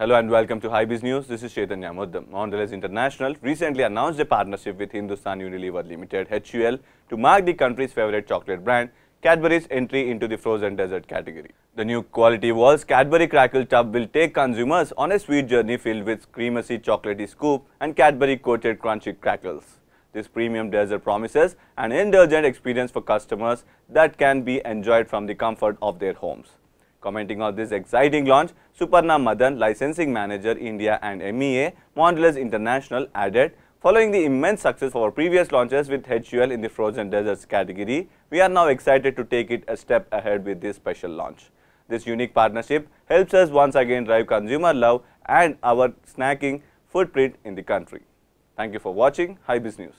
Hello and welcome to HiBiz News. This is Chaitanya Muddam. Mondelez International recently announced a partnership with Hindustan Unilever Limited HUL to mark the country's favorite chocolate brand Cadbury's entry into the frozen dessert category. The new quality walls Cadbury Crackle Tub will take consumers on a sweet journey filled with creamy, chocolatey scoop and Cadbury coated crunchy crackles. This premium dessert promises an indulgent experience for customers that can be enjoyed from the comfort of their homes. Commenting on this exciting launch, Suparna Madan, Licensing Manager, India and MEA, Mondelez International added, Following the immense success of our previous launches with HUL in the frozen desserts category, we are now excited to take it a step ahead with this special launch. This unique partnership helps us once again drive consumer love and our snacking footprint in the country. Thank you for watching Hybis News.